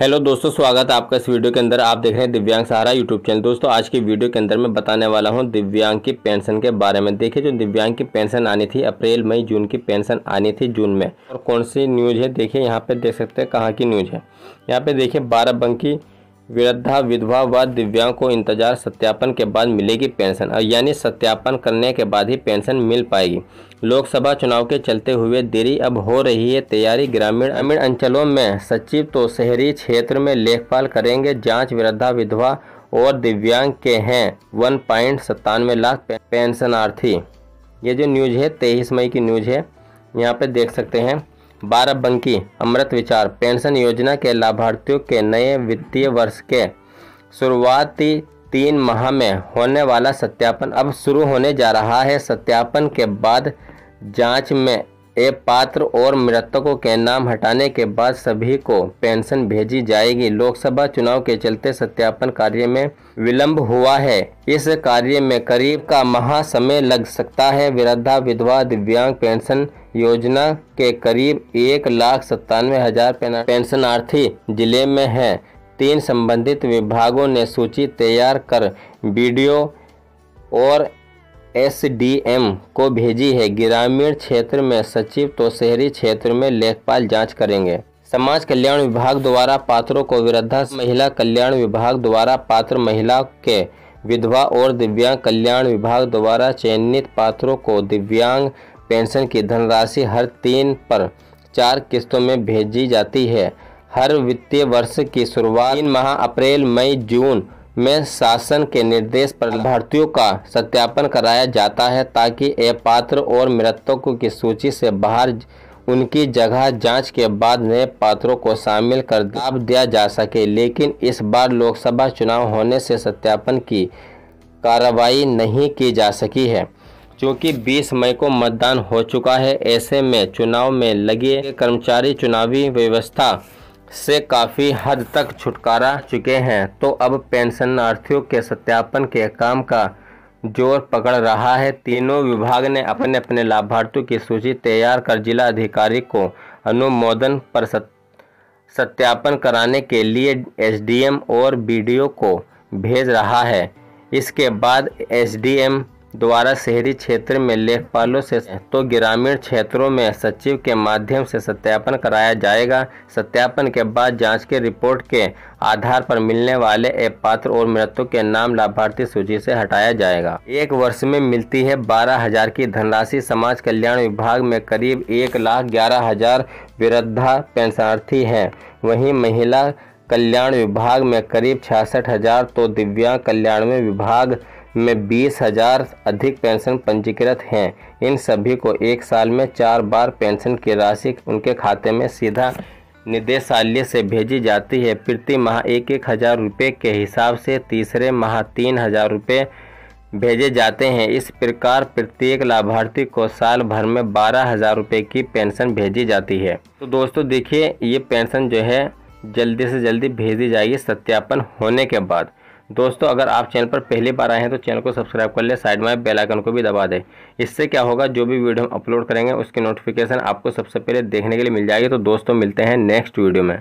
hello दोस्तों स्वागत है आपका इस वीडियो के अंदर आप देख रहे हैं दिव्यांग सहारा यूट्यूब चैनल दोस्तों आज की वीडियो के अंदर मैं बताने वाला हूं दिव्यांग की पेंशन के बारे में देखिए जो दिव्यांग की पेंशन आनी थी अप्रैल मई जून की पेंशन आनी थी जून में और कौन सी न्यूज़ है देखिए यहाँ पे देख सकते हैं कहाँ की न्यूज़ है यहाँ पे देखिए बंकी वृद्धा विधवा व दिव्यांग को इंतजार सत्यापन के बाद मिलेगी पेंशन और यानी सत्यापन करने के बाद ही पेंशन मिल पाएगी लोकसभा चुनाव के चलते हुए देरी अब हो रही है तैयारी ग्रामीण अमीर अंचलों में सचिव तो शहरी क्षेत्र में लेखपाल करेंगे जांच वृद्धा विधवा और दिव्यांग के हैं वन पॉइंट सत्तानवे लाख पेंशनार्थी ये जो न्यूज़ है तेईस मई की न्यूज़ है यहाँ पर देख सकते हैं बाराबंकी अमृत विचार पेंशन योजना के लाभार्थियों के नए वित्तीय वर्ष के शुरुआती तीन माह में होने वाला सत्यापन अब शुरू होने जा रहा है सत्यापन के बाद जांच में ए पात्र और मृतकों के नाम हटाने के बाद सभी को पेंशन भेजी जाएगी लोकसभा चुनाव के चलते सत्यापन कार्य में विलंब हुआ है इस कार्य में करीब का महा समय लग सकता है वृद्धा विधवा दिव्यांग पेंशन योजना के करीब एक लाख सत्तानवे हजार पेंशनार्थी जिले में हैं तीन संबंधित विभागों ने सूची तैयार कर वीडियो और एसडीएम को भेजी है ग्रामीण क्षेत्र में सचिव तो शहरी क्षेत्र में लेखपाल जांच करेंगे समाज कल्याण विभाग द्वारा पात्रों को वृद्धा महिला कल्याण विभाग द्वारा पात्र महिला के विधवा और दिव्यांग कल्याण विभाग द्वारा चयनित पात्रों को दिव्यांग पेंशन की धनराशि हर तीन पर चार किस्तों में भेजी जाती है हर वित्तीय वर्ष की शुरुआत माह अप्रैल मई जून में शासन के निर्देश पर लाभार्थियों का सत्यापन कराया जाता है ताकि अपात्र और मृतकों की सूची से बाहर उनकी जगह जांच के बाद नए पात्रों को शामिल कर लाभ दिया जा सके लेकिन इस बार लोकसभा चुनाव होने से सत्यापन की कार्रवाई नहीं की जा सकी है क्योंकि 20 मई को मतदान हो चुका है ऐसे में चुनाव में लगे कर्मचारी चुनावी व्यवस्था से काफ़ी हद तक छुटकारा चुके हैं तो अब पेंशनार्थियों के सत्यापन के काम का जोर पकड़ रहा है तीनों विभाग ने अपने अपने लाभार्थियों की सूची तैयार कर जिला अधिकारी को अनुमोदन पर सत्यापन कराने के लिए एसडीएम और बीडीओ को भेज रहा है इसके बाद एसडीएम द्वारा शहरी क्षेत्र में लेखपालों से तो ग्रामीण क्षेत्रों में सचिव के माध्यम से सत्यापन कराया जाएगा सत्यापन के बाद जांच के रिपोर्ट के आधार पर मिलने वाले एक पात्र और मृतकों के नाम लाभार्थी सूची से हटाया जाएगा एक वर्ष में मिलती है बारह हजार की धनराशि समाज कल्याण विभाग में करीब एक लाख ग्यारह हजार वृद्धा पेंशनार्थी है वही महिला कल्याण विभाग में करीब छियासठ हजार तो दिव्यांग कल्याण में विभाग में बीस हजार अधिक पेंशन पंजीकृत हैं इन सभी को एक साल में चार बार पेंशन की राशि उनके खाते में सीधा निदेशालय से भेजी जाती है प्रति माह एक एक हज़ार रुपये के हिसाब से तीसरे माह तीन हज़ार रुपये भेजे जाते हैं इस प्रकार प्रत्येक लाभार्थी को साल भर में बारह हज़ार रुपये की पेंशन भेजी जाती है तो दोस्तों देखिए ये पेंशन जो है जल्दी से जल्दी भेजी जाएगी सत्यापन होने के बाद दोस्तों अगर आप चैनल पर पहली बार आए हैं तो चैनल को सब्सक्राइब कर लें साइड में बेल आइकन को भी दबा दें इससे क्या होगा जो भी वीडियो हम अपलोड करेंगे उसकी नोटिफिकेशन आपको सबसे पहले देखने के लिए मिल जाएगी तो दोस्तों मिलते हैं नेक्स्ट वीडियो में